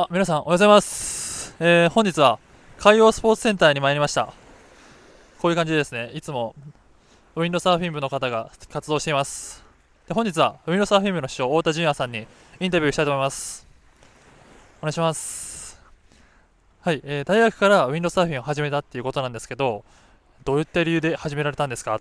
あ、皆さんおはようございます。えー、本日は海洋スポーツセンターに参りました。こういう感じですね。いつもウィンドサーフィン部の方が活動しています。で、本日はウィンドサーフィン部の師匠、太田純也さんにインタビューしたいと思います。お願いします。はい、えー、大学からウィンドサーフィンを始めたっていうことなんですけど、どういった理由で始められたんですか